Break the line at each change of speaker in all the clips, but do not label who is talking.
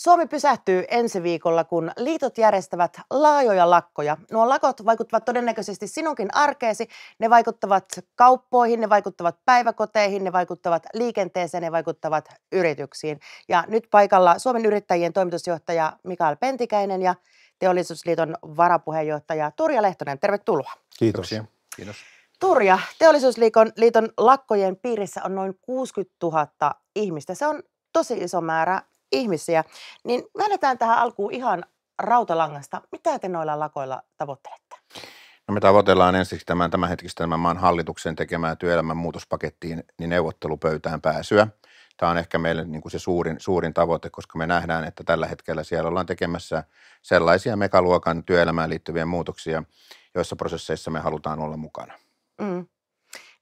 Suomi pysähtyy ensi viikolla, kun liitot järjestävät laajoja lakkoja. Nuo lakot vaikuttavat todennäköisesti sinunkin arkeesi. Ne vaikuttavat kauppoihin, ne vaikuttavat päiväkoteihin, ne vaikuttavat liikenteeseen, ne vaikuttavat yrityksiin. Ja nyt paikalla Suomen yrittäjien toimitusjohtaja Mikael Pentikäinen ja Teollisuusliiton varapuheenjohtaja Turja Lehtonen. Tervetuloa.
Kiitos. Kiitos.
Turja, Teollisuusliiton lakkojen piirissä on noin 60 000 ihmistä. Se on tosi iso määrä ihmisiä. Niin väännetään tähän alkuun ihan rautalangasta. Mitä te noilla lakoilla tavoittelette?
No me tavoitellaan ensiksi tämän tämänhetkistä tämän maan hallituksen tekemään työelämän muutospakettiin niin neuvottelupöytään pääsyä. Tämä on ehkä meille niin kuin se suurin, suurin tavoite, koska me nähdään, että tällä hetkellä siellä ollaan tekemässä sellaisia mekaluokan työelämään liittyviä muutoksia, joissa prosesseissa me halutaan olla mukana.
Mm.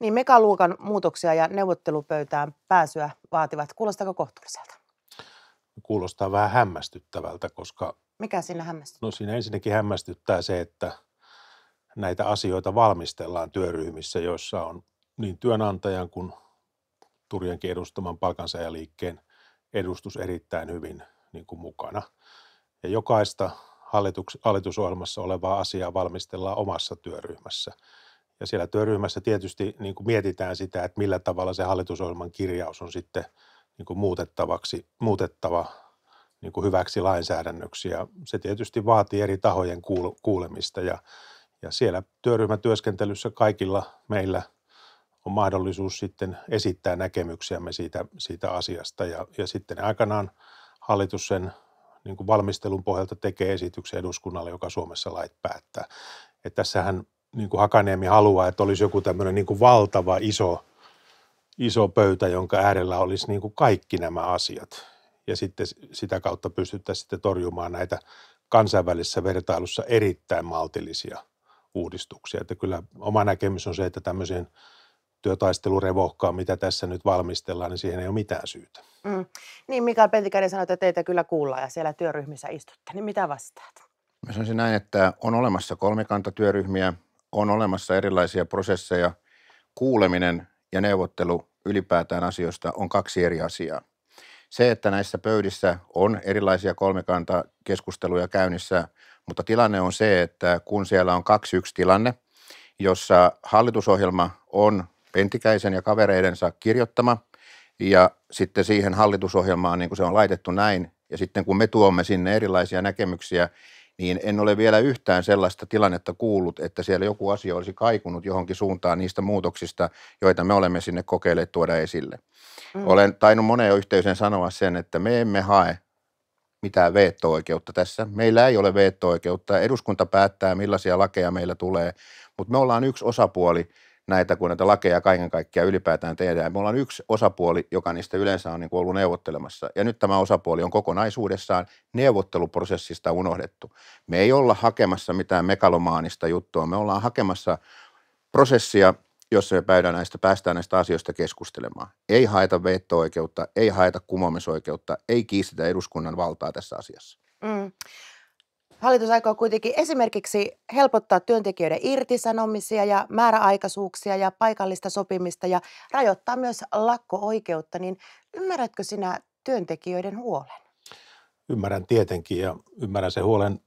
Niin mekaluokan muutoksia ja neuvottelupöytään pääsyä vaativat. Kuulostako kohtuulliselta?
kuulostaa vähän hämmästyttävältä, koska...
Mikä siinä hämmästyttää?
No siinä ensinnäkin hämmästyttää se, että näitä asioita valmistellaan työryhmissä, joissa on niin työnantajan kuin Turjankin edustaman palkansaajaliikkeen edustus erittäin hyvin niin kuin mukana. Ja jokaista hallitusohjelmassa olevaa asiaa valmistellaan omassa työryhmässä. Ja siellä työryhmässä tietysti niin kuin mietitään sitä, että millä tavalla se hallitusohjelman kirjaus on sitten – niin kuin muutettavaksi, muutettava niin kuin hyväksi lainsäädännöksi. Ja se tietysti vaatii eri tahojen kuulemista ja, ja siellä työryhmätyöskentelyssä kaikilla meillä on mahdollisuus sitten esittää näkemyksiämme siitä, siitä asiasta ja, ja sitten aikanaan hallitus sen niin kuin valmistelun pohjalta tekee esityksen eduskunnalle, joka Suomessa lait päättää. Et tässähän niin kuin Hakaniemi haluaa, että olisi joku tämmöinen niin kuin valtava iso – iso pöytä, jonka äärellä olisi niin kuin kaikki nämä asiat. Ja sitten sitä kautta pystyttäisiin sitten torjumaan näitä kansainvälisessä vertailussa erittäin maltillisia uudistuksia. Että kyllä oma näkemys on se, että tämmöiseen työtaistelurevohkaan, mitä tässä nyt valmistellaan, niin siihen ei ole mitään syytä.
Mm. Niin, Mikael Pentikäinen sanoi, että teitä kyllä kuullaan ja siellä työryhmissä istutte. Niin mitä vastaat?
Mä sanoisin näin, että on olemassa kolmikantatyöryhmiä, on olemassa erilaisia prosesseja. Kuuleminen ja neuvottelu ylipäätään asioista on kaksi eri asiaa. Se, että näissä pöydissä on erilaisia kolmikantakeskusteluja käynnissä, mutta tilanne on se, että kun siellä on kaksi yksi tilanne, jossa hallitusohjelma on Pentikäisen ja kavereidensa kirjoittama ja sitten siihen hallitusohjelmaan, niin kuin se on laitettu näin, ja sitten kun me tuomme sinne erilaisia näkemyksiä, niin en ole vielä yhtään sellaista tilannetta kuullut, että siellä joku asia olisi kaikunut johonkin suuntaan niistä muutoksista, joita me olemme sinne kokeilleet tuoda esille. Mm. Olen tainnut moneen yhteyteen sanoa sen, että me emme hae mitään veto-oikeutta tässä. Meillä ei ole veto-oikeutta. Eduskunta päättää, millaisia lakeja meillä tulee, mutta me ollaan yksi osapuoli – näitä, kun näitä lakeja kaiken kaikkiaan ylipäätään tehdään. Me ollaan yksi osapuoli, joka niistä yleensä on niin kuin ollut neuvottelemassa. Ja nyt tämä osapuoli on kokonaisuudessaan neuvotteluprosessista unohdettu. Me ei olla hakemassa mitään megalomaanista juttua. Me ollaan hakemassa prosessia, jossa me päästään näistä, päästään näistä asioista keskustelemaan. Ei haeta veto oikeutta ei haeta kumoamisoikeutta, ei kiistetä eduskunnan valtaa tässä asiassa.
Mm. Hallitus aikoo kuitenkin esimerkiksi helpottaa työntekijöiden irtisanomisia ja määräaikaisuuksia ja paikallista sopimista ja rajoittaa myös lakko-oikeutta, niin ymmärrätkö sinä työntekijöiden huolen?
Ymmärrän tietenkin ja ymmärrän sen huolen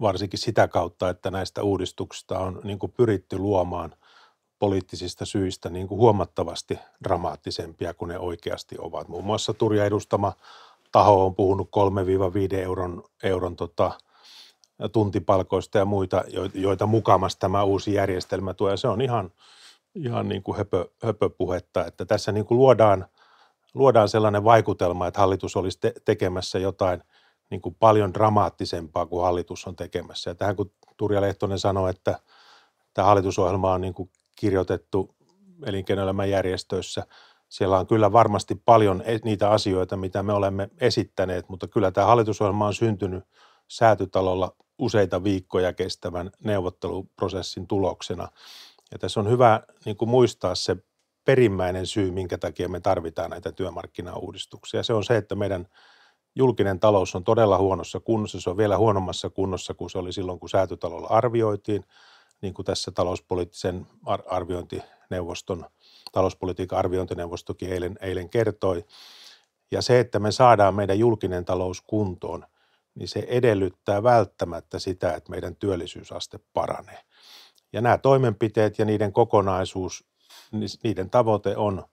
varsinkin sitä kautta, että näistä uudistuksista on niin kuin pyritty luomaan poliittisista syistä niin kuin huomattavasti dramaattisempia kuin ne oikeasti ovat. Muun muassa Turja edustama taho on puhunut 3-5 euron, euron tota, – tuntipalkoista ja muita, joita mukamas tämä uusi järjestelmä tuo. Ja se on ihan, ihan niin kuin höpö, höpöpuhetta, että tässä niin kuin luodaan, luodaan sellainen vaikutelma, että hallitus olisi te- tekemässä jotain niin kuin paljon dramaattisempaa kuin hallitus on tekemässä. Ja tähän kun Turja Lehtonen sanoi, että tämä hallitusohjelma on niin kuin kirjoitettu elinkeinoelämän järjestöissä, siellä on kyllä varmasti paljon e-, niitä asioita, mitä me olemme esittäneet, mutta kyllä tämä hallitusohjelma on syntynyt säätytalolla useita viikkoja kestävän neuvotteluprosessin tuloksena. Ja tässä on hyvä niin kuin muistaa se perimmäinen syy, minkä takia me tarvitaan näitä työmarkkinauudistuksia. Se on se, että meidän julkinen talous on todella huonossa kunnossa. Se on vielä huonommassa kunnossa kuin se oli silloin, kun säätytalolla arvioitiin, niin kuin tässä talouspoliittisen arviointineuvoston, talouspolitiikan arviointineuvostokin eilen, eilen kertoi. Ja se, että me saadaan meidän julkinen talous kuntoon – niin se edellyttää välttämättä sitä, että meidän työllisyysaste paranee. Ja nämä toimenpiteet ja niiden kokonaisuus, niin niiden tavoite on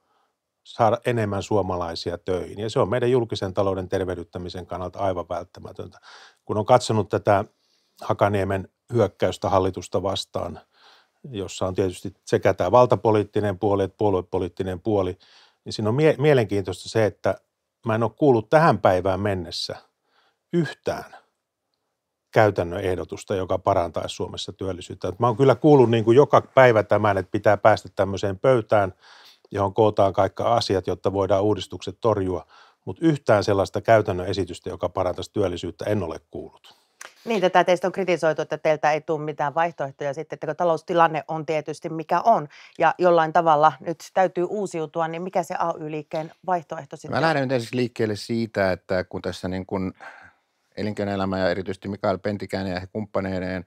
saada enemmän suomalaisia töihin. Ja se on meidän julkisen talouden tervehdyttämisen kannalta aivan välttämätöntä. Kun on katsonut tätä Hakaniemen hyökkäystä hallitusta vastaan, jossa on tietysti sekä tämä valtapoliittinen puoli että puoluepoliittinen puoli, niin siinä on mie- mielenkiintoista se, että mä en ole kuullut tähän päivään mennessä – yhtään käytännön ehdotusta, joka parantaisi Suomessa työllisyyttä. Mä oon kyllä kuullut niin kuin joka päivä tämän, että pitää päästä tämmöiseen pöytään, johon kootaan kaikki asiat, jotta voidaan uudistukset torjua, mutta yhtään sellaista käytännön esitystä, joka parantaisi työllisyyttä, en ole kuullut.
Niin, tätä teistä on kritisoitu, että teiltä ei tule mitään vaihtoehtoja sitten, että kun taloustilanne on tietysti mikä on ja jollain tavalla nyt täytyy uusiutua, niin mikä se AY-liikkeen vaihtoehto sitten Mä lähden nyt
ensiksi liikkeelle siitä, että kun tässä niin kun elinkeinoelämä ja erityisesti Mikael Pentikäinen ja he kumppaneineen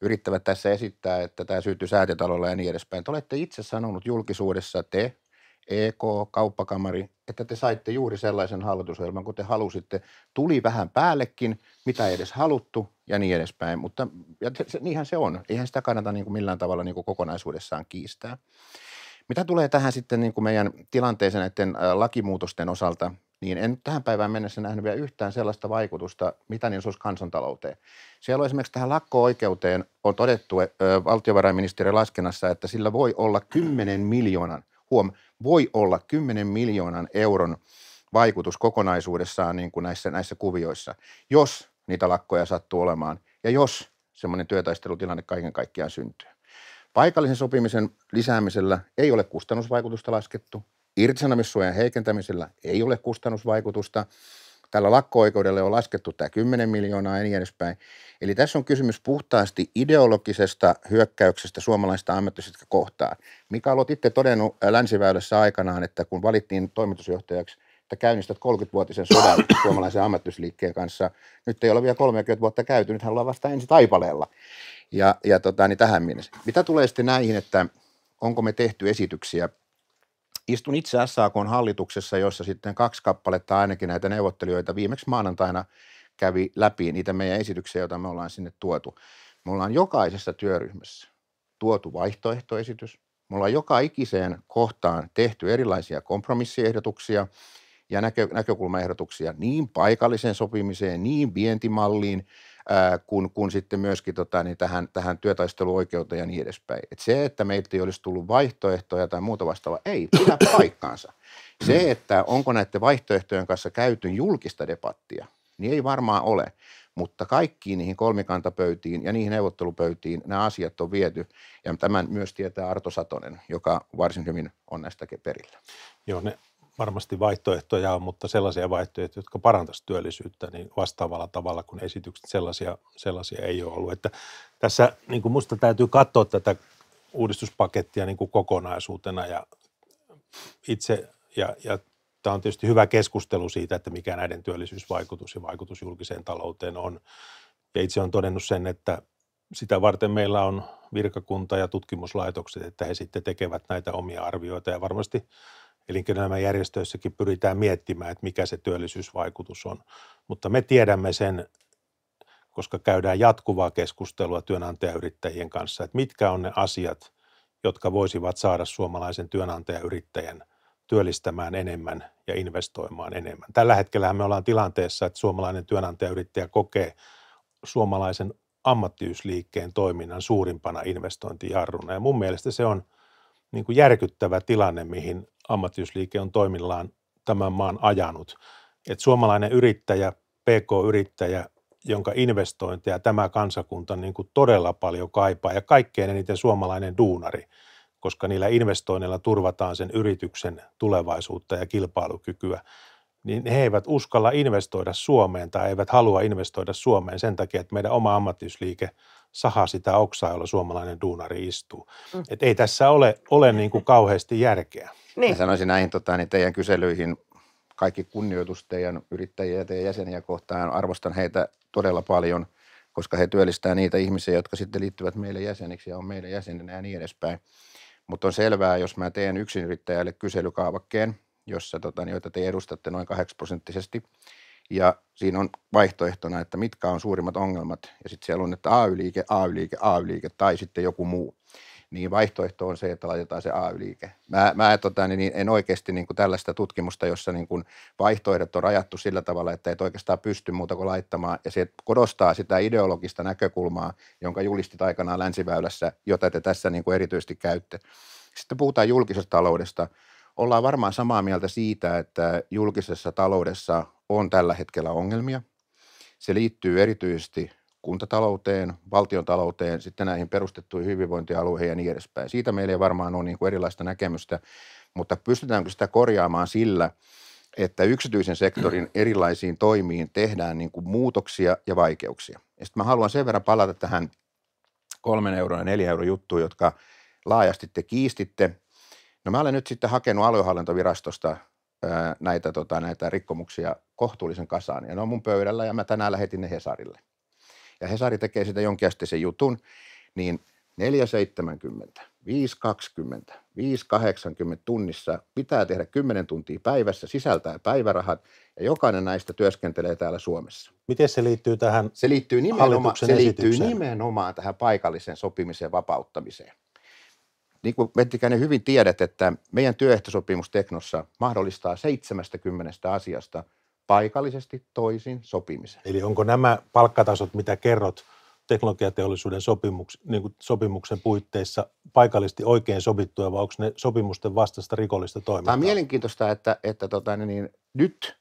yrittävät tässä esittää, että tämä syytyy säätötalolla ja niin edespäin. Te olette itse sanonut julkisuudessa te, EK, kauppakamari, että te saitte juuri sellaisen hallitusohjelman, kun te halusitte. Tuli vähän päällekin, mitä ei edes haluttu ja niin edespäin, mutta ja se, niinhän se on. Eihän sitä kannata niin kuin millään tavalla niin kuin kokonaisuudessaan kiistää. Mitä tulee tähän sitten niin kuin meidän tilanteeseen näiden lakimuutosten osalta, niin en tähän päivään mennessä nähnyt vielä yhtään sellaista vaikutusta, mitä niin olisi kansantalouteen. Siellä on esimerkiksi tähän lakko-oikeuteen on todettu valtiovarainministeriön laskennassa, että sillä voi olla 10 miljoonan, huom, voi olla 10 miljoonan euron vaikutus kokonaisuudessaan niin kuin näissä, näissä kuvioissa, jos niitä lakkoja sattuu olemaan ja jos semmoinen työtaistelutilanne kaiken kaikkiaan syntyy. Paikallisen sopimisen lisäämisellä ei ole kustannusvaikutusta laskettu – Irtisanomissuojan heikentämisellä ei ole kustannusvaikutusta. Tällä lakko-oikeudelle on laskettu tämä 10 miljoonaa ja niin edespäin. Eli tässä on kysymys puhtaasti ideologisesta hyökkäyksestä suomalaista ammattisista kohtaan. Mikä olet itse todennut äh, Länsiväylässä aikanaan, että kun valittiin toimitusjohtajaksi, että käynnistät 30-vuotisen sodan suomalaisen ammattisliikkeen kanssa. Nyt ei ole vielä 30 vuotta käyty, nyt ollaan vasta ensi taipaleella. Ja, ja tota, niin tähän mennessä. Mitä tulee sitten näihin, että onko me tehty esityksiä Istun itse SAKn hallituksessa, jossa sitten kaksi kappaletta ainakin näitä neuvottelijoita viimeksi maanantaina kävi läpi niitä meidän esityksiä, joita me ollaan sinne tuotu. Me ollaan jokaisessa työryhmässä tuotu vaihtoehtoesitys. Me ollaan joka ikiseen kohtaan tehty erilaisia kompromissiehdotuksia ja näkö, näkökulmaehdotuksia niin paikalliseen sopimiseen, niin vientimalliin – kun, kun sitten myöskin tota, niin tähän, tähän työtaisteluoikeuteen ja niin edespäin. Et se, että meiltä ei olisi tullut vaihtoehtoja tai muuta vastaavaa, ei pidä paikkaansa. Se, että onko näiden vaihtoehtojen kanssa käyty julkista debattia, niin ei varmaan ole. Mutta kaikkiin niihin kolmikantapöytiin ja niihin neuvottelupöytiin nämä asiat on viety. Ja tämän myös tietää Arto Satonen, joka varsin hyvin on näistäkin perillä.
Joo, ne varmasti vaihtoehtoja on, mutta sellaisia vaihtoehtoja, jotka parantaisivat työllisyyttä niin vastaavalla tavalla kuin esitykset, sellaisia, sellaisia ei ole ollut. Että tässä niin kuin musta täytyy katsoa tätä uudistuspakettia niin kuin kokonaisuutena ja itse, ja, ja tämä on tietysti hyvä keskustelu siitä, että mikä näiden työllisyysvaikutus ja vaikutus julkiseen talouteen on. Ja itse on todennut sen, että sitä varten meillä on virkakunta ja tutkimuslaitokset, että he sitten tekevät näitä omia arvioita ja varmasti elinkeinoelämän järjestöissäkin pyritään miettimään, että mikä se työllisyysvaikutus on. Mutta me tiedämme sen, koska käydään jatkuvaa keskustelua työnantajayrittäjien kanssa, että mitkä on ne asiat, jotka voisivat saada suomalaisen työnantajayrittäjän työllistämään enemmän ja investoimaan enemmän. Tällä hetkellä me ollaan tilanteessa, että suomalainen työnantajayrittäjä kokee suomalaisen ammattiyysliikkeen toiminnan suurimpana investointijarruna. Ja mun mielestä se on – niin kuin järkyttävä tilanne, mihin ammattiyysliike on toimillaan tämän maan ajanut. Et suomalainen yrittäjä, PK-yrittäjä, jonka investointeja tämä kansakunta niin kuin todella paljon kaipaa ja kaikkein eniten suomalainen duunari, koska niillä investoinneilla turvataan sen yrityksen tulevaisuutta ja kilpailukykyä, niin he eivät uskalla investoida Suomeen tai eivät halua investoida Suomeen sen takia, että meidän oma ammattiyysliike – saha sitä oksaa, jolla suomalainen duunari istuu. Mm. Et ei tässä ole, ole mm. niin kuin kauheasti
järkeä. Niin. Mä sanoisin näihin tota, niin teidän kyselyihin kaikki kunnioitus teidän yrittäjiä ja teidän jäseniä kohtaan. Arvostan heitä todella paljon, koska he työllistää niitä ihmisiä, jotka sitten liittyvät meille jäseniksi ja on meidän jäsenenä ja niin edespäin. Mutta on selvää, jos mä teen yksinyrittäjälle kyselykaavakkeen, jossa, tota, niin, joita te edustatte noin 8 prosenttisesti – ja siinä on vaihtoehtona, että mitkä on suurimmat ongelmat, ja sitten siellä on, että AY-liike, AY-liike, AY-liike tai sitten joku muu. Niin vaihtoehto on se, että laitetaan se AY-liike. Mä, mä tota, niin en oikeasti niin kuin tällaista tutkimusta, jossa niin kuin vaihtoehdot on rajattu sillä tavalla, että et oikeastaan pysty muuta kuin laittamaan, ja se kodostaa sitä ideologista näkökulmaa, jonka julistit aikanaan länsiväylässä, jota te tässä niin kuin erityisesti käytte. Sitten puhutaan julkisesta taloudesta ollaan varmaan samaa mieltä siitä, että julkisessa taloudessa on tällä hetkellä ongelmia. Se liittyy erityisesti kuntatalouteen, valtiontalouteen, sitten näihin perustettuihin hyvinvointialueihin ja niin edespäin. Siitä meillä ei varmaan ole niin kuin erilaista näkemystä, mutta pystytäänkö sitä korjaamaan sillä, että yksityisen sektorin erilaisiin toimiin tehdään niin kuin muutoksia ja vaikeuksia. Ja sitten mä haluan sen verran palata tähän kolmen euron ja neljä euron juttuun, jotka laajasti te kiistitte No mä olen nyt sitten hakenut aluehallintovirastosta näitä, tota, näitä rikkomuksia kohtuullisen kasaan ja ne on mun pöydällä ja mä tänään lähetin ne Hesarille. Ja Hesari tekee sitä sen jutun, niin 470, 520, 580 tunnissa pitää tehdä 10 tuntia päivässä, sisältää päivärahat ja jokainen näistä työskentelee täällä Suomessa. Miten se liittyy tähän se liittyy nimenomaan, se liittyy nimenomaan tähän paikalliseen sopimiseen vapauttamiseen niin kuin Venttikäinen niin hyvin tiedät, että meidän työehtosopimus Teknossa mahdollistaa 70 asiasta paikallisesti toisin sopimisen. Eli onko nämä palkkatasot, mitä kerrot teknologiateollisuuden
sopimuks, niin kuin sopimuksen puitteissa paikallisesti oikein sovittuja, vai onko ne sopimusten
vastaista rikollista toimintaa? Tämä on mielenkiintoista, että, että tota, niin, niin nyt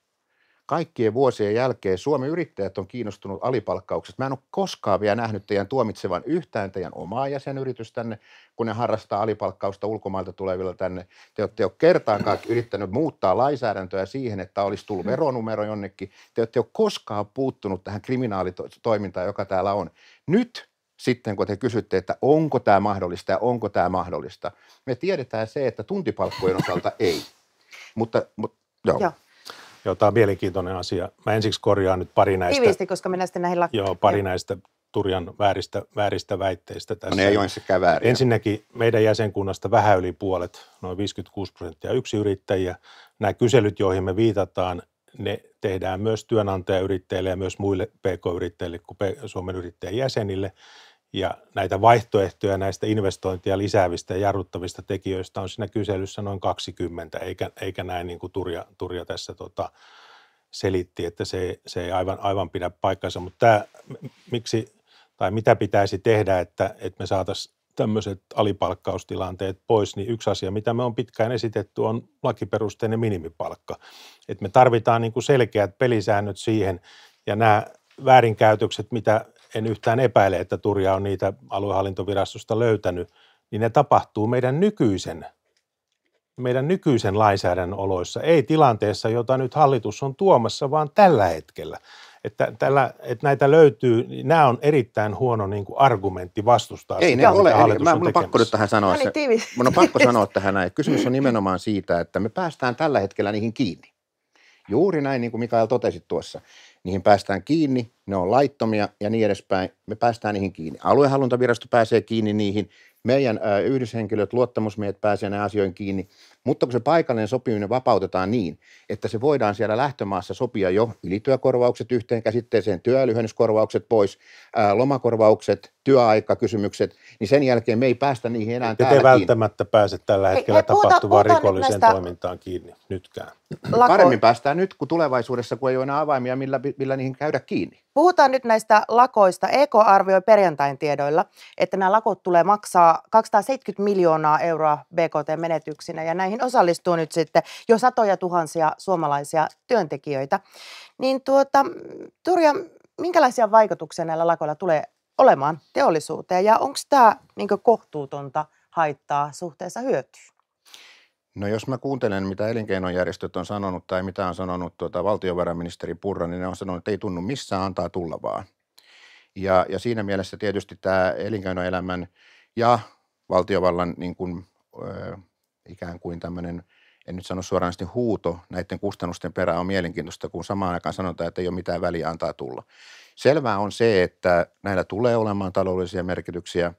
kaikkien vuosien jälkeen Suomen yrittäjät on kiinnostunut alipalkkauksesta. Mä en ole koskaan vielä nähnyt teidän tuomitsevan yhtään teidän omaa jäsenyritystänne, kun ne harrastaa alipalkkausta ulkomailta tulevilla tänne. Te olette jo kertaakaan yrittänyt muuttaa lainsäädäntöä siihen, että olisi tullut hmm. veronumero jonnekin. Te olette jo koskaan puuttunut tähän kriminaalitoimintaan, joka täällä on. Nyt sitten, kun te kysytte, että onko tämä mahdollista ja onko tämä mahdollista, me tiedetään se, että tuntipalkkojen osalta ei. Mutta, mutta joo. joo. Joo, tämä on mielenkiintoinen asia.
Mä ensiksi korjaan nyt pari näistä. Tivisti,
koska mennään sitten näihin lakkoihin. Joo, pari
näistä turjan vääristä, vääristä väitteistä tässä. No ne ei ole
ensinnäkään väärin.
Ensinnäkin meidän jäsenkunnasta vähän yli puolet, noin 56 prosenttia yrittäjiä. Nämä kyselyt, joihin me viitataan, ne tehdään myös työnantajayrittäjille ja myös muille PK-yrittäjille kuin Suomen yrittäjien jäsenille. Ja näitä vaihtoehtoja näistä investointia lisäävistä ja jarruttavista tekijöistä on siinä kyselyssä noin 20, eikä, eikä näin niin kuin Turja, Turja tässä tota, selitti, että se, se ei aivan, aivan pidä paikkansa. Mutta tämä, miksi, tai mitä pitäisi tehdä, että, että me saataisiin tämmöiset alipalkkaustilanteet pois, niin yksi asia, mitä me on pitkään esitetty, on lakiperusteinen minimipalkka. Et me tarvitaan niin kuin selkeät pelisäännöt siihen, ja nämä väärinkäytökset, mitä en yhtään epäile, että Turja on niitä aluehallintovirastosta löytänyt, niin ne tapahtuu meidän nykyisen, meidän nykyisen lainsäädännön oloissa, ei tilanteessa, jota nyt hallitus on tuomassa, vaan tällä hetkellä. Että, tällä, että näitä löytyy, niin nämä on erittäin huono niin kuin argumentti
vastustaa Ei sitä, ne ole, hallitus mä, on mun on pakko nyt tähän sanoa se, mun on pakko sanoa tähän näin, kysymys on nimenomaan siitä, että me päästään tällä hetkellä niihin kiinni. Juuri näin, niin kuin Mikael totesi tuossa niihin päästään kiinni, ne on laittomia ja niin edespäin. Me päästään niihin kiinni. Aluehallintavirasto pääsee kiinni niihin, meidän yhdyshenkilöt, luottamusmiehet pääsee näihin asioihin kiinni. Mutta kun se paikallinen sopiminen vapautetaan niin, että se voidaan siellä lähtömaassa sopia jo ylityökorvaukset yhteen käsitteeseen, työlyhennyskorvaukset pois, ää, lomakorvaukset, työaikakysymykset, niin sen jälkeen me ei päästä niihin enää Et täällä välttämättä pääset pääse tällä hetkellä ei, tapahtuvaan puhuta rikolliseen näistä... toimintaan kiinni nytkään. Lako... Paremmin päästään nyt kuin tulevaisuudessa, kun ei ole enää avaimia, millä, millä niihin käydä kiinni.
Puhutaan nyt näistä lakoista. EK arvioi perjantain tiedoilla, että nämä lakot tulee maksaa 270 miljoonaa euroa BKT-menetyksinä ja näihin joihin osallistuu nyt sitten jo satoja tuhansia suomalaisia työntekijöitä. Niin tuota, Turja, minkälaisia vaikutuksia näillä lakoilla tulee olemaan teollisuuteen ja onko tämä niin kohtuutonta haittaa suhteessa hyötyyn?
No jos mä kuuntelen, mitä elinkeinojärjestöt on sanonut tai mitä on sanonut tuota, valtiovarainministeri Purra, niin ne on sanonut, että ei tunnu missään, antaa tulla vaan. Ja, ja siinä mielessä tietysti tämä elinkeinoelämän ja valtiovallan niin kuin, ö, ikään kuin tämmöinen, en nyt sano suoraan huuto näiden kustannusten perään on mielenkiintoista, kun samaan aikaan sanotaan, että ei ole mitään väliä antaa tulla. Selvää on se, että näillä tulee olemaan taloudellisia merkityksiä.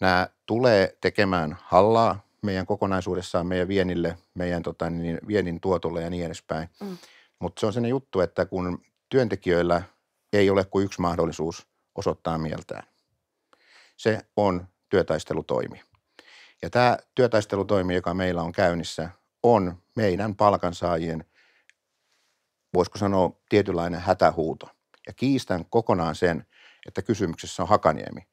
Nämä tulee tekemään hallaa meidän kokonaisuudessaan, meidän vienille, meidän tota, niin, vienin tuotolle ja niin edespäin. Mm. Mutta se on sellainen juttu, että kun työntekijöillä ei ole kuin yksi mahdollisuus osoittaa mieltään, se on työtaistelutoimi. Ja tämä työtaistelutoimi, joka meillä on käynnissä, on meidän palkansaajien, voisiko sanoa, tietynlainen hätähuuto. Ja kiistän kokonaan sen, että kysymyksessä on Hakaniemi.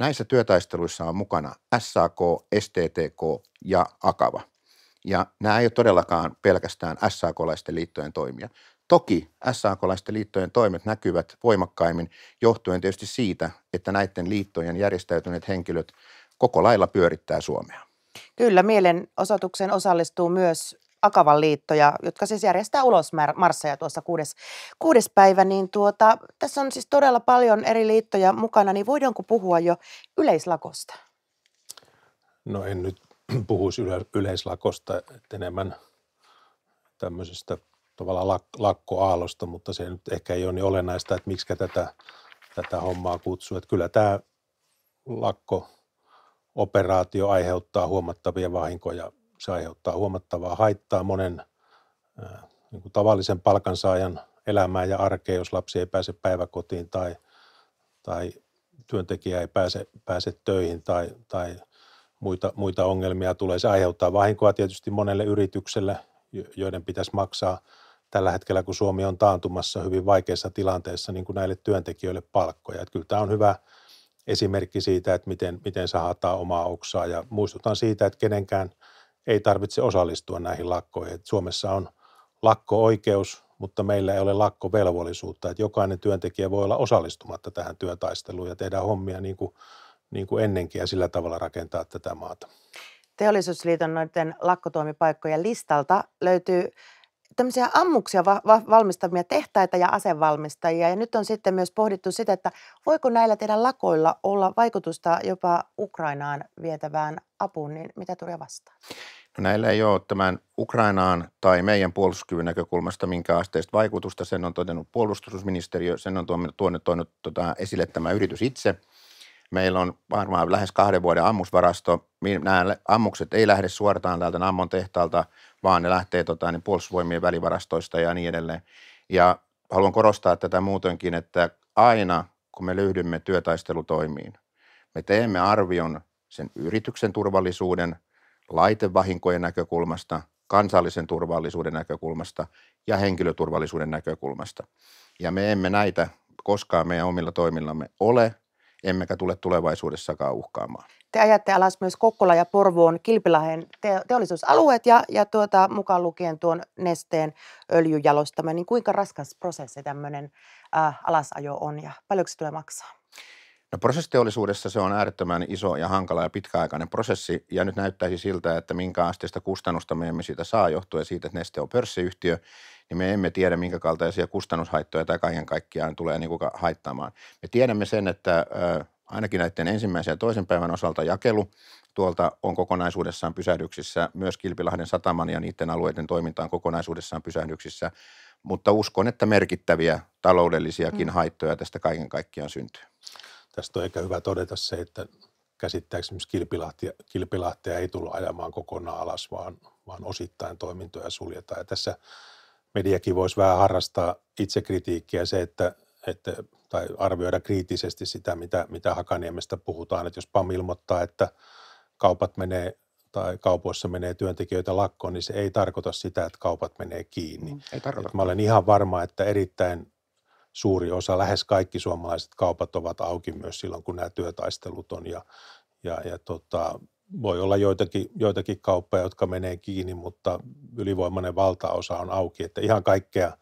Näissä työtaisteluissa on mukana SAK, STTK ja Akava. Ja nämä ei ole todellakaan pelkästään SAK-laisten liittojen toimia. Toki SAK-laisten liittojen toimet näkyvät voimakkaimmin johtuen tietysti siitä, että näiden liittojen järjestäytyneet henkilöt koko lailla pyörittää Suomea.
Kyllä, mielenosoitukseen osallistuu myös Akavan liittoja, jotka siis järjestää marsseja tuossa kuudes, kuudes päivä, niin tuota, tässä on siis todella paljon eri liittoja mukana, niin voidaanko puhua jo yleislakosta?
No en nyt puhuisi yleislakosta, yleislakosta, enemmän tämmöisestä tavallaan lak, lakkoaalosta, mutta se nyt ehkä ei ole niin olennaista, että miksi tätä, tätä hommaa kutsuu. Että kyllä tämä lakko operaatio aiheuttaa huomattavia vahinkoja. Se aiheuttaa huomattavaa haittaa monen niin kuin tavallisen palkansaajan elämää ja arkeen, jos lapsi ei pääse päiväkotiin tai, tai työntekijä ei pääse, pääse töihin tai, tai muita, muita ongelmia tulee. Se aiheuttaa vahinkoa tietysti monelle yritykselle, joiden pitäisi maksaa tällä hetkellä, kun Suomi on taantumassa hyvin vaikeassa tilanteessa, niin kuin näille työntekijöille palkkoja. Että kyllä tämä on hyvä, esimerkki siitä, että miten, miten sahataan omaa oksaa ja muistutan siitä, että kenenkään ei tarvitse osallistua näihin lakkoihin. Et Suomessa on lakko-oikeus, mutta meillä ei ole lakkovelvollisuutta, että jokainen työntekijä voi olla osallistumatta tähän työtaisteluun ja tehdä hommia niin kuin, niin kuin ennenkin ja sillä tavalla rakentaa tätä maata.
Teollisuusliiton noiden lakkotoimipaikkojen listalta löytyy tämmöisiä ammuksia va- va- valmistamia tehtaita ja asevalmistajia. Ja nyt on sitten myös pohdittu sitä, että voiko näillä teidän lakoilla olla vaikutusta jopa Ukrainaan vietävään apuun, niin mitä tulee vastaan?
No näillä ei ole tämän Ukrainaan tai meidän puolustuskyvyn näkökulmasta minkä asteista vaikutusta. Sen on todennut puolustusministeriö, sen on tuonut, tuonut, tuonut tota, esille tämä yritys itse – Meillä on varmaan lähes kahden vuoden ammusvarasto. Nämä ammukset ei lähde suoraan täältä Ammon tehtaalta, vaan ne lähtee tota, niin puolustusvoimien välivarastoista ja niin edelleen. Ja haluan korostaa tätä muutenkin, että aina kun me lyhdymme työtaistelutoimiin, me teemme arvion sen yrityksen turvallisuuden, laitevahinkojen näkökulmasta, kansallisen turvallisuuden näkökulmasta ja henkilöturvallisuuden näkökulmasta. Ja me emme näitä koskaan meidän omilla toimillamme ole emmekä tule tulevaisuudessakaan uhkaamaan.
Te ajatte alas myös Kokkola ja Porvoon Kilpilahen te- teollisuusalueet ja, ja tuota, mukaan lukien tuon nesteen öljyjalostaminen. Niin kuinka raskas prosessi tämmöinen äh, alasajo on ja paljonko se tulee maksaa?
No prosessiteollisuudessa se on äärettömän iso ja hankala ja pitkäaikainen prosessi ja nyt näyttäisi siltä, että minkä asteista kustannusta me emme siitä saa johtuen siitä, että Neste on pörssiyhtiö, niin me emme tiedä, minkä kaltaisia kustannushaittoja tai kaiken kaikkiaan tulee niin kuin haittaamaan. Me tiedämme sen, että ainakin näiden ensimmäisen ja toisen päivän osalta jakelu tuolta on kokonaisuudessaan pysähdyksissä, myös Kilpilahden sataman ja niiden alueiden toiminta on kokonaisuudessaan pysähdyksissä, mutta uskon, että merkittäviä taloudellisiakin mm. haittoja tästä kaiken kaikkiaan syntyy. Tästä on ehkä hyvä todeta se, että
käsittääkseni Kilpilahtia, Kilpilahtia ei tulla ajamaan kokonaan alas, vaan, vaan osittain toimintoja suljetaan. Ja tässä mediakin voisi vähän harrastaa itsekritiikkiä se, että, että, tai arvioida kriittisesti sitä, mitä, mitä Hakaniemestä puhutaan. Että jos PAM ilmoittaa, että kaupat menee tai kaupoissa menee työntekijöitä lakkoon, niin se ei tarkoita sitä, että kaupat menee kiinni. Mm, ei tarkoita. mä olen ihan varma, että erittäin suuri osa, lähes kaikki suomalaiset kaupat ovat auki myös silloin, kun nämä työtaistelut on ja, ja, ja tota, voi olla joitakin, joitakin kauppoja, jotka menee kiinni, mutta ylivoimainen valtaosa on auki, että ihan kaikkea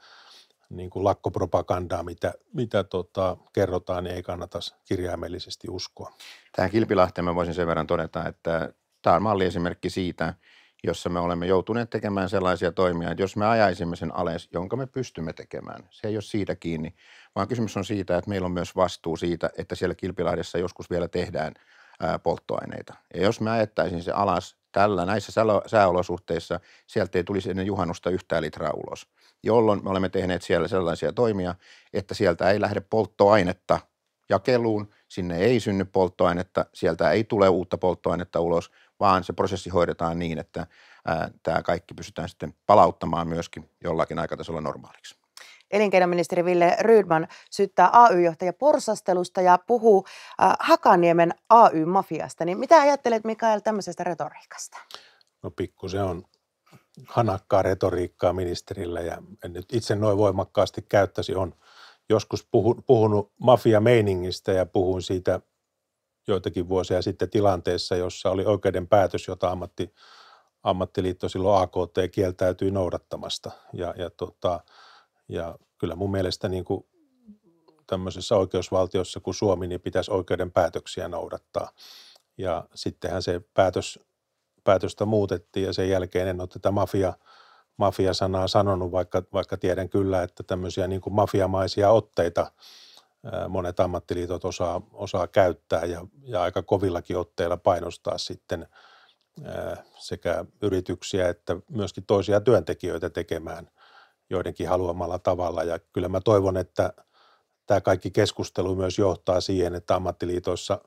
niin kuin lakkopropagandaa, mitä, mitä tota, kerrotaan, niin ei kannata kirjaimellisesti uskoa.
Tähän Kilpilahteen mä voisin sen verran todeta, että tämä on malliesimerkki siitä, jossa me olemme joutuneet tekemään sellaisia toimia, että jos me ajaisimme sen alas, jonka me pystymme tekemään, se ei ole siitä kiinni, vaan kysymys on siitä, että meillä on myös vastuu siitä, että siellä Kilpilahdessa joskus vielä tehdään polttoaineita. Ja jos me ajettaisiin se alas tällä näissä sääolosuhteissa, sieltä ei tulisi ennen juhannusta yhtään litraa ulos, jolloin me olemme tehneet siellä sellaisia toimia, että sieltä ei lähde polttoainetta jakeluun, sinne ei synny polttoainetta, sieltä ei tule uutta polttoainetta ulos – vaan se prosessi hoidetaan niin, että ää, tämä kaikki pystytään sitten palauttamaan myöskin jollakin aikatasolla normaaliksi.
Elinkeinoministeri Ville Rydman syyttää AY-johtaja porsastelusta ja puhuu äh, Hakaniemen AY-mafiasta. Niin mitä ajattelet Mikael tämmöisestä retoriikasta?
No pikku se on hanakkaa retoriikkaa ministerillä ja en nyt itse noin voimakkaasti käyttäisi. On joskus puhunut, puhunut mafiameiningistä ja puhun siitä joitakin vuosia sitten tilanteessa, jossa oli oikeuden päätös, jota ammatti, ammattiliitto silloin AKT kieltäytyi noudattamasta. Ja, ja, tota, ja kyllä mun mielestä niin kuin tämmöisessä oikeusvaltiossa kuin Suomi, niin pitäisi oikeuden päätöksiä noudattaa. Ja sittenhän se päätös, päätöstä muutettiin ja sen jälkeen en ole tätä mafia, mafiasanaa sanonut, vaikka, vaikka tiedän kyllä, että tämmöisiä niin kuin mafiamaisia otteita – monet ammattiliitot osaa, osaa käyttää ja, ja aika kovillakin otteilla painostaa sitten sekä yrityksiä että myöskin toisia työntekijöitä tekemään joidenkin haluamalla tavalla. Ja kyllä mä toivon, että tämä kaikki keskustelu myös johtaa siihen, että ammattiliitoissa,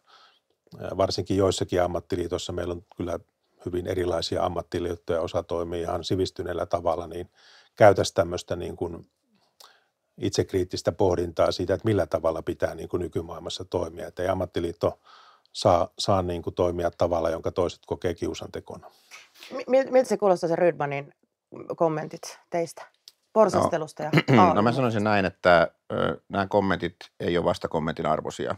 varsinkin joissakin ammattiliitoissa meillä on kyllä hyvin erilaisia ammattiliittoja, osa toimii ihan sivistyneellä tavalla, niin käytäisiin tämmöistä niin kuin itsekriittistä pohdintaa siitä, että millä tavalla pitää niin kuin nykymaailmassa toimia. Että ei ammattiliitto saa, saa niin kuin toimia tavalla, jonka toiset kokee kiusantekona.
Miltä se kuulostaa se Rydmanin kommentit teistä? Porsastelusta no, ja aarun.
No mä sanoisin näin, että ö, nämä kommentit ei ole vasta kommentin arvoisia.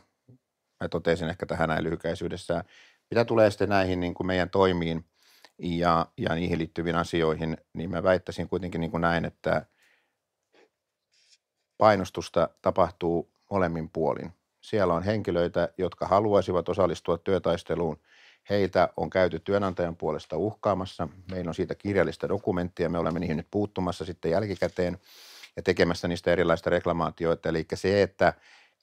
Mä totesin ehkä tähän näin lyhykäisyydessään. Mitä tulee sitten näihin niin kuin meidän toimiin ja, ja niihin liittyviin asioihin, niin mä väittäisin kuitenkin niin kuin näin, että – painostusta tapahtuu molemmin puolin. Siellä on henkilöitä, jotka haluaisivat osallistua työtaisteluun. Heitä on käyty työnantajan puolesta uhkaamassa. Meillä on siitä kirjallista dokumenttia. Me olemme niihin nyt puuttumassa sitten jälkikäteen ja tekemässä niistä erilaista reklamaatioita. Eli se, että,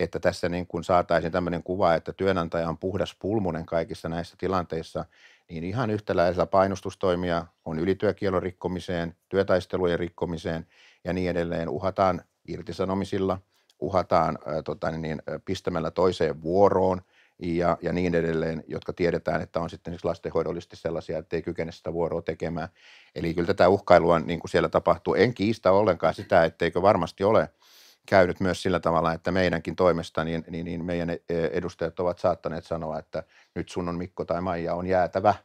että tässä niin kuin saataisiin tämmöinen kuva, että työnantaja on puhdas pulmunen kaikissa näissä tilanteissa, niin ihan yhtäläisellä painostustoimia on ylityökielon rikkomiseen, työtaistelujen rikkomiseen ja niin edelleen. Uhataan irtisanomisilla, uhataan ää, tota, niin, niin pistämällä toiseen vuoroon ja, ja niin edelleen, jotka tiedetään, että on sitten lastenhoidollisesti sellaisia, että ei kykene sitä vuoroa tekemään. Eli kyllä tätä uhkailua niin kuin siellä tapahtuu. En kiistä ollenkaan sitä, etteikö varmasti ole käynyt myös sillä tavalla, että meidänkin toimesta niin, niin, niin meidän e, edustajat ovat saattaneet sanoa, että nyt sun on Mikko tai Maija on jäätävä –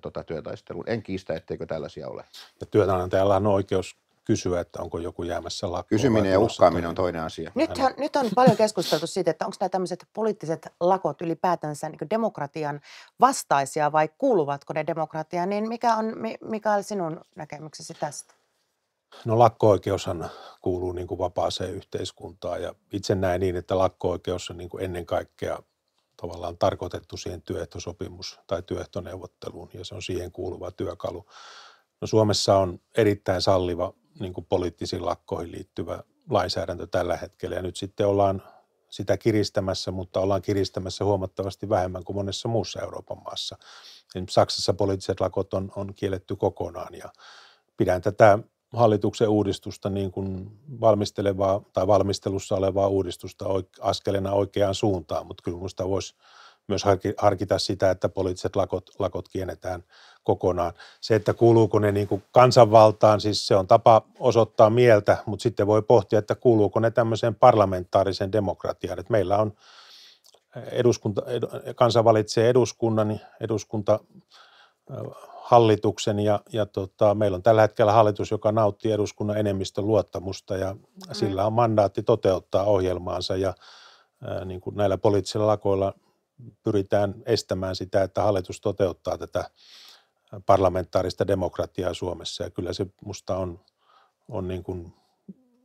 tota, työtaisteluun. En kiistä, etteikö tällaisia ole. Ja työnantajalla on oikeus kysyä, että onko joku jäämässä lakkoon. Kysyminen ja uhkaaminen on toinen asia. Nythän,
nyt on paljon keskusteltu siitä, että onko nämä tämmöiset poliittiset lakot ylipäätänsä niin demokratian vastaisia vai kuuluvatko ne demokratiaan, niin mikä on, Mikael, sinun näkemyksesi tästä?
No lakko-oikeushan kuuluu niin kuin vapaaseen yhteiskuntaan ja itse näen niin, että lakko-oikeus on niin kuin ennen kaikkea tavallaan tarkoitettu siihen työehtosopimus- tai työehtoneuvotteluun ja se on siihen kuuluva työkalu. No Suomessa on erittäin salliva niin kuin poliittisiin lakkoihin liittyvä lainsäädäntö tällä hetkellä. Ja nyt sitten ollaan sitä kiristämässä, mutta ollaan kiristämässä huomattavasti vähemmän kuin monessa muussa Euroopan maassa. Saksassa poliittiset lakot on, on kielletty kokonaan ja pidän tätä hallituksen uudistusta niin kuin valmistelevaa tai valmistelussa olevaa uudistusta askelena oikeaan suuntaan, mutta kyllä minusta voisi myös harkita sitä, että poliittiset lakot, lakot kienetään kokonaan. Se, että kuuluuko ne niin kuin kansanvaltaan, siis se on tapa osoittaa mieltä, mutta sitten voi pohtia, että kuuluuko ne tämmöiseen parlamentaariseen demokratiaan. Että meillä on eh, eduskunta, ed, kansa valitsee eduskunnan, niin eduskunta eh, hallituksen ja, ja tota, meillä on tällä hetkellä hallitus, joka nauttii eduskunnan enemmistön luottamusta ja mm. sillä on mandaatti toteuttaa ohjelmaansa ja ää, eh, niin kuin näillä poliittisilla lakoilla pyritään estämään sitä, että hallitus toteuttaa tätä parlamentaarista demokratiaa Suomessa. Ja kyllä se musta on, on niin kuin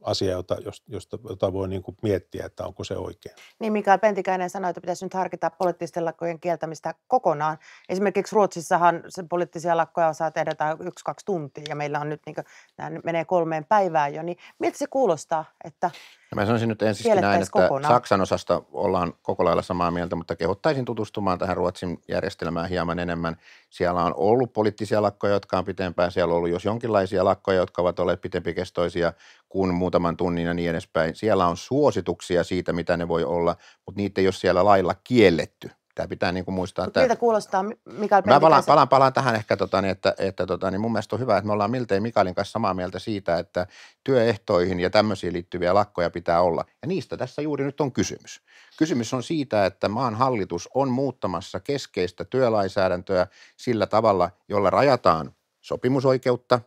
asia, jota, josta, jota voi niin kuin miettiä, että onko se oikein.
Niin, Mikael Pentikäinen sanoi, että pitäisi nyt harkita poliittisten lakkojen kieltämistä kokonaan. Esimerkiksi Ruotsissahan se poliittisia lakkoja saa tehdä tai yksi, kaksi tuntia, ja meillä on nyt, niin kuin, nämä menee kolmeen päivään jo, niin miltä se kuulostaa, että
Mä sanoisin nyt ensin näin, että kokonaan. Saksan osasta ollaan koko lailla samaa mieltä, mutta kehottaisin tutustumaan tähän Ruotsin järjestelmään hieman enemmän. Siellä on ollut poliittisia lakkoja, jotka on pitempään. Siellä on ollut jos jonkinlaisia lakkoja, jotka ovat olleet pitempikestoisia kuin muutaman tunnin ja niin edespäin. Siellä on suosituksia siitä, mitä ne voi olla, mutta niitä ei ole siellä lailla kielletty. Tämä pitää niin kuin muistaa. Mutta että,
kuulostaa Mikael Mä palaan, palaan,
palaan tähän ehkä, tota, niin, että, että tota, niin mun mielestä on hyvä, että me ollaan miltei Mikaelin kanssa samaa mieltä siitä, että työehtoihin ja tämmöisiin liittyviä lakkoja pitää olla. Ja niistä tässä juuri nyt on kysymys. Kysymys on siitä, että maan hallitus on muuttamassa keskeistä työlainsäädäntöä sillä tavalla, jolla rajataan sopimusoikeutta,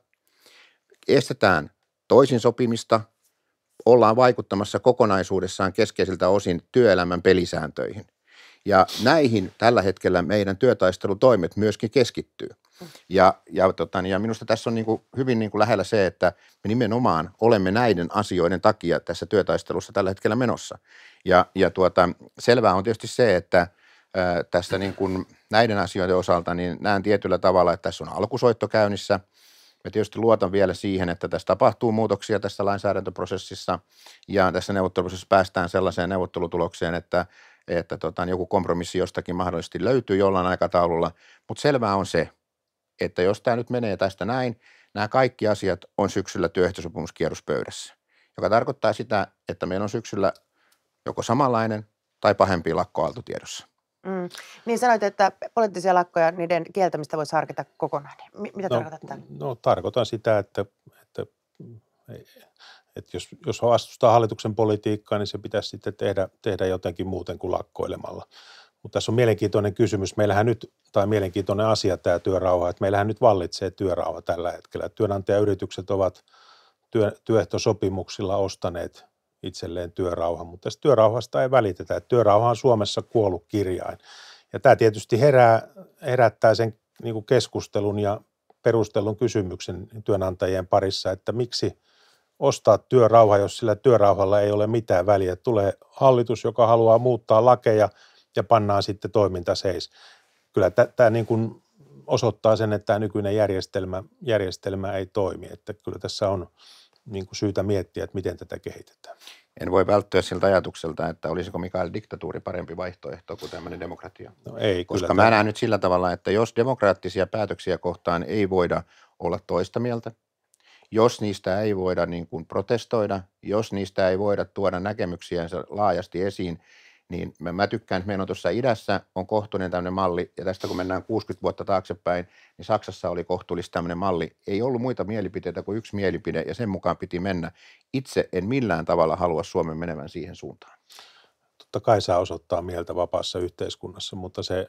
estetään toisin sopimista, ollaan vaikuttamassa kokonaisuudessaan keskeisiltä osin työelämän pelisääntöihin – ja näihin tällä hetkellä meidän työtaistelutoimet myöskin keskittyy. Ja, ja, tota, ja minusta tässä on niin kuin, hyvin niin kuin lähellä se, että me nimenomaan olemme näiden asioiden takia tässä työtaistelussa tällä hetkellä menossa. Ja, ja tuota, selvää on tietysti se, että ää, tässä niin kuin näiden asioiden osalta niin näen tietyllä tavalla, että tässä on alkusoitto käynnissä. Mä tietysti luotan vielä siihen, että tässä tapahtuu muutoksia tässä lainsäädäntöprosessissa ja tässä neuvotteluprosessissa päästään sellaiseen neuvottelutulokseen, että että tota, niin joku kompromissi jostakin mahdollisesti löytyy jollain aikataululla, mutta selvää on se, että jos tämä nyt menee tästä näin, nämä kaikki asiat on syksyllä työehtosopimuskierrospöydässä, joka tarkoittaa sitä, että meillä on syksyllä joko samanlainen tai pahempi lakkoaalto tiedossa.
Mm. Niin sanoit, että poliittisia lakkoja, niiden kieltämistä voisi harkita kokonaan. M- mitä no, tarkoitat
tämän? No
tarkoitan sitä, että, että että jos, jos vastustaa hallituksen politiikkaa, niin se pitäisi sitten tehdä, tehdä jotenkin muuten kuin lakkoilemalla. Mutta tässä on mielenkiintoinen kysymys. Meillähän nyt, tai mielenkiintoinen asia tämä työrauha, että meillähän nyt vallitsee työrauha tällä hetkellä. Työnantajayritykset ovat työ, työehtosopimuksilla ostaneet itselleen työrauhan, mutta tästä työrauhasta ei välitetä. Että työrauha on Suomessa kuollut kirjain. Ja tämä tietysti herää, herättää sen niin keskustelun ja perustelun kysymyksen työnantajien parissa, että miksi – ostaa työrauha, jos sillä työrauhalla ei ole mitään väliä. Tulee hallitus, joka haluaa muuttaa lakeja ja pannaan sitten toiminta seis. Kyllä tämä niin kuin osoittaa sen, että tämä nykyinen järjestelmä, järjestelmä
ei toimi. Että kyllä tässä on niin kuin syytä miettiä, että miten tätä kehitetään. En voi välttyä siltä ajatukselta, että olisiko Mikael diktatuuri parempi vaihtoehto kuin tämmöinen demokratia. No ei, Koska kyllä mä näen nyt sillä tavalla, että jos demokraattisia päätöksiä kohtaan ei voida olla toista mieltä, jos niistä ei voida niin kuin protestoida, jos niistä ei voida tuoda näkemyksiänsä laajasti esiin, niin mä, mä tykkään, että meillä on tuossa idässä on kohtuullinen tämmöinen malli, ja tästä kun mennään 60 vuotta taaksepäin, niin Saksassa oli kohtuullista tämmöinen malli. Ei ollut muita mielipiteitä kuin yksi mielipide, ja sen mukaan piti mennä. Itse en millään tavalla halua Suomen menevän siihen suuntaan. Totta kai saa osoittaa mieltä vapaassa yhteiskunnassa, mutta se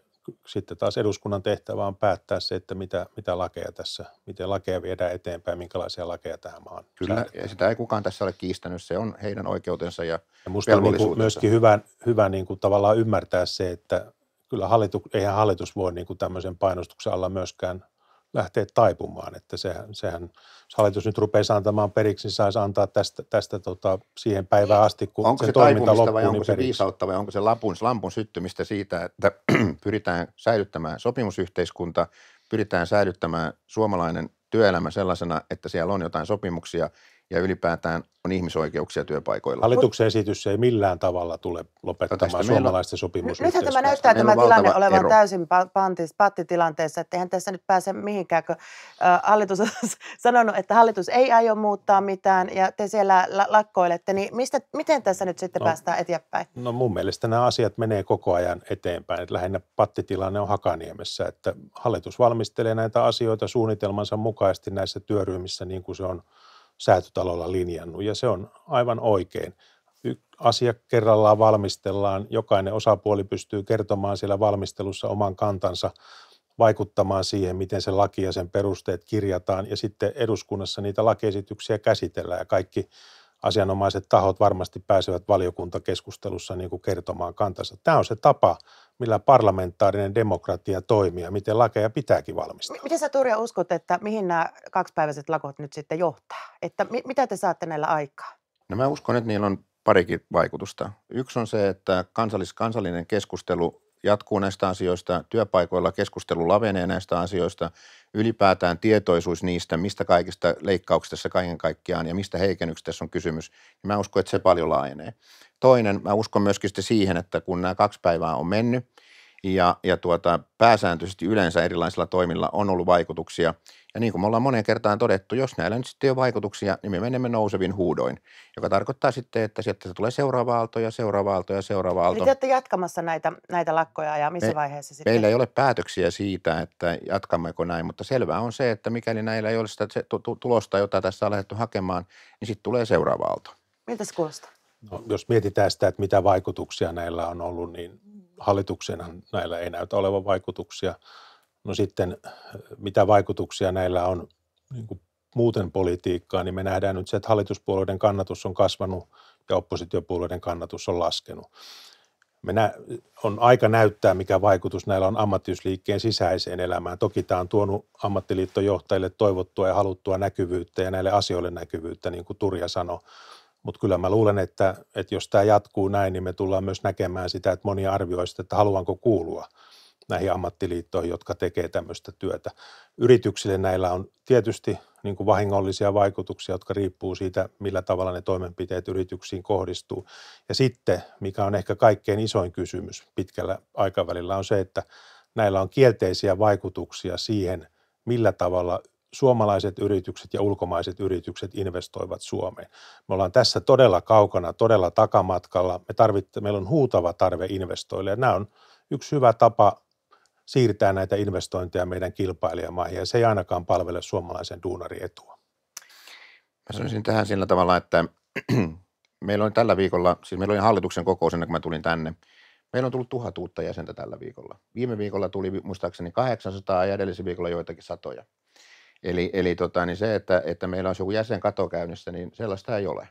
sitten taas eduskunnan tehtävä on päättää se, että mitä, mitä lakeja tässä, miten lakeja viedään eteenpäin, minkälaisia lakeja tähän maahan.
Kyllä, ja sitä ei kukaan tässä ole kiistänyt, se on heidän oikeutensa
ja, ja musta on niin kuin myöskin hyvä, hyvä niin kuin tavallaan ymmärtää se, että kyllä hallitus, eihän hallitus voi niin kuin tämmöisen painostuksen alla myöskään lähteä taipumaan, että sehän, sehän jos hallitus nyt rupeaa antamaan periksi, niin saisi antaa tästä, tästä tota, siihen päivään niin. asti, kun onko se, se toiminta loppuu. Vai onko niin se periksi. viisautta
vai onko se lapun, lampun syttymistä siitä, että pyritään säilyttämään sopimusyhteiskunta, pyritään säilyttämään suomalainen työelämä sellaisena, että siellä on jotain sopimuksia ja ylipäätään on ihmisoikeuksia työpaikoilla. Hallituksen esitys ei millään tavalla tule lopettamaan no suomalaisten sopimus. Nythän tämä näyttää tämä tilanne olevan ero.
täysin pantis, pattitilanteessa, että eihän tässä nyt pääse mihinkään, kun hallitus on sanonut, että hallitus ei aio muuttaa mitään ja te siellä lakkoilette, niin mistä, miten tässä nyt sitten no, päästään eteenpäin?
No mun mielestä nämä asiat menee koko ajan eteenpäin. että lähinnä pattitilanne on Hakaniemessä, että hallitus valmistelee näitä asioita suunnitelmansa mukaisesti näissä työryhmissä niin kuin se on – säätötalolla linjannut ja se on aivan oikein. Asia kerrallaan valmistellaan, jokainen osapuoli pystyy kertomaan siellä valmistelussa oman kantansa, vaikuttamaan siihen, miten se laki ja sen perusteet kirjataan ja sitten eduskunnassa niitä lakiesityksiä käsitellään ja kaikki asianomaiset tahot varmasti pääsevät valiokuntakeskustelussa niin kuin kertomaan kantansa. Tämä on se tapa, millä parlamentaarinen demokratia toimii ja miten lakeja pitääkin valmistella.
Miten sä Turja uskot, että mihin nämä kaksipäiväiset lakot nyt sitten johtaa? Että mi- mitä te saatte näillä aikaa?
No mä uskon, että niillä on parikin vaikutusta. Yksi on se, että kansallis- kansallinen keskustelu jatkuu näistä asioista, työpaikoilla keskustelu lavenee näistä asioista, ylipäätään tietoisuus niistä, mistä kaikista leikkauksista tässä kaiken kaikkiaan ja mistä heikennyksistä tässä on kysymys, niin mä uskon, että se paljon laajenee. Toinen, mä uskon myöskin siihen, että kun nämä kaksi päivää on mennyt – ja, ja tuota, pääsääntöisesti yleensä erilaisilla toimilla on ollut vaikutuksia. Ja niin kuin me ollaan moneen kertaan todettu, jos näillä nyt sitten ei ole vaikutuksia, niin me menemme nousevin huudoin, joka tarkoittaa sitten, että sieltä tulee seuraava aalto ja seuraava aalto ja seuraava aalto. Eli te olette
jatkamassa näitä, näitä lakkoja ja missä me, vaiheessa sitten? Meillä
ei ole päätöksiä siitä, että jatkammeko näin, mutta selvää on se, että mikäli näillä ei ole sitä tulosta, jota tässä on lähdetty hakemaan, niin sitten tulee seuraava aalto.
Miltä se kuulostaa? No,
jos mietitään sitä, että mitä vaikutuksia
näillä on ollut, niin hallitukseenhan näillä ei näytä olevan vaikutuksia. No sitten mitä vaikutuksia näillä on niin kuin muuten politiikkaa, niin me nähdään nyt se, että hallituspuolueiden kannatus on kasvanut ja oppositiopuolueiden kannatus on laskenut. Me nä- on aika näyttää, mikä vaikutus näillä on ammattiyysliikkeen sisäiseen elämään. Toki tämä on tuonut ammattiliittojohtajille toivottua ja haluttua näkyvyyttä ja näille asioille näkyvyyttä, niin kuin Turja sanoi. Mutta kyllä mä luulen, että, että jos tämä jatkuu näin, niin me tullaan myös näkemään sitä, että moni arvioi sitä, että haluanko kuulua näihin ammattiliittoihin, jotka tekee tämmöistä työtä. Yrityksille näillä on tietysti niin kuin vahingollisia vaikutuksia, jotka riippuu siitä, millä tavalla ne toimenpiteet yrityksiin kohdistuu. Ja sitten, mikä on ehkä kaikkein isoin kysymys pitkällä aikavälillä, on se, että näillä on kielteisiä vaikutuksia siihen, millä tavalla suomalaiset yritykset ja ulkomaiset yritykset investoivat Suomeen. Me ollaan tässä todella kaukana, todella takamatkalla. Me tarvitte, meillä on huutava tarve investoille nämä on yksi hyvä tapa siirtää näitä investointeja meidän kilpailijamaihin ja se ei ainakaan palvele suomalaisen duunarin etua.
Mä sanoisin tähän sillä tavalla, että meillä on tällä viikolla, siis meillä oli hallituksen kokous ennen kuin mä tulin tänne, Meillä on tullut tuhat uutta jäsentä tällä viikolla. Viime viikolla tuli muistaakseni 800 ja edellisen viikolla joitakin satoja. Eli, eli tota, niin se, että, että meillä on joku jäsenkato käynnissä, niin sellaista ei ole.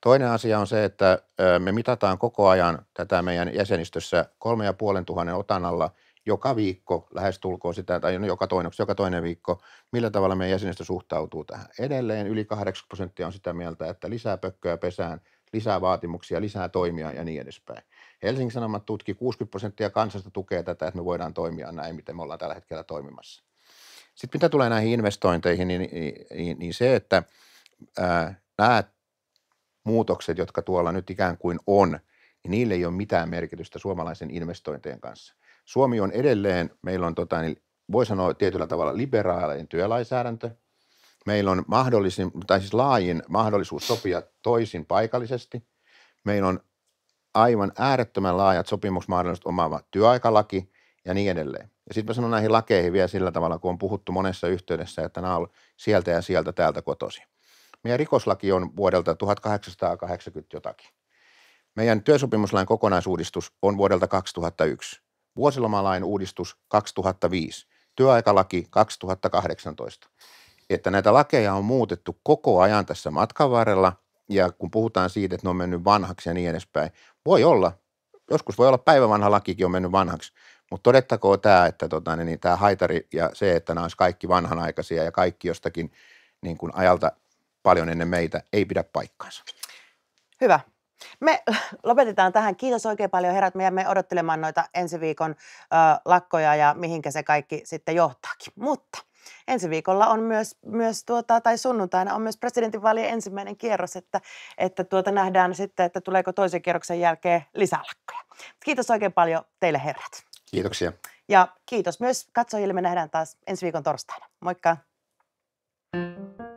Toinen asia on se, että me mitataan koko ajan tätä meidän jäsenistössä kolme ja 3500 otanalla joka viikko lähestulkoon sitä, tai no joka toinen, joka toinen viikko, millä tavalla meidän jäsenistö suhtautuu tähän. Edelleen yli 80 prosenttia on sitä mieltä, että lisää pökköä pesään, lisää vaatimuksia, lisää toimia ja niin edespäin. Helsingin Sanomat tutki 60 prosenttia kansasta tukee tätä, että me voidaan toimia näin, miten me ollaan tällä hetkellä toimimassa. Sitten mitä tulee näihin investointeihin, niin, niin, niin, niin se, että ää, nämä muutokset, jotka tuolla nyt ikään kuin on, niin niille ei ole mitään merkitystä suomalaisen investointien kanssa. Suomi on edelleen, meillä on tota, niin voi sanoa tietyllä tavalla liberaalinen työlainsäädäntö. Meillä on mahdollisin, tai siis laajin mahdollisuus sopia toisin paikallisesti. Meillä on aivan äärettömän laajat sopimusmahdollisuudet omaava työaikalaki, ja niin edelleen. Ja sitten mä sanon näihin lakeihin vielä sillä tavalla, kun on puhuttu monessa yhteydessä, että nämä on sieltä ja sieltä täältä kotosi. Meidän rikoslaki on vuodelta 1880 jotakin. Meidän työsopimuslain kokonaisuudistus on vuodelta 2001. Vuosilomalain uudistus 2005. Työaikalaki 2018. Että näitä lakeja on muutettu koko ajan tässä matkan varrella ja kun puhutaan siitä, että ne on mennyt vanhaksi ja niin edespäin. Voi olla, joskus voi olla päivän vanha lakikin on mennyt vanhaksi – mutta todettakoon tämä, että tota, niin, niin tämä haitari ja se, että nämä olisi kaikki vanhanaikaisia ja kaikki jostakin niin kuin ajalta paljon ennen meitä, ei pidä paikkaansa.
Hyvä. Me lopetetaan tähän. Kiitos oikein paljon herrat. Me jäämme odottelemaan noita ensi viikon ö, lakkoja ja mihinkä se kaikki sitten johtaakin. Mutta ensi viikolla on myös, myös tuota, tai sunnuntaina on myös presidentinvaalien ensimmäinen kierros, että, että tuota, nähdään sitten, että tuleeko toisen kierroksen jälkeen lisää lakkoja. Kiitos oikein paljon teille herrat. Kiitoksia. Ja kiitos myös katsojille. Me nähdään taas ensi viikon torstaina. Moikka! thank you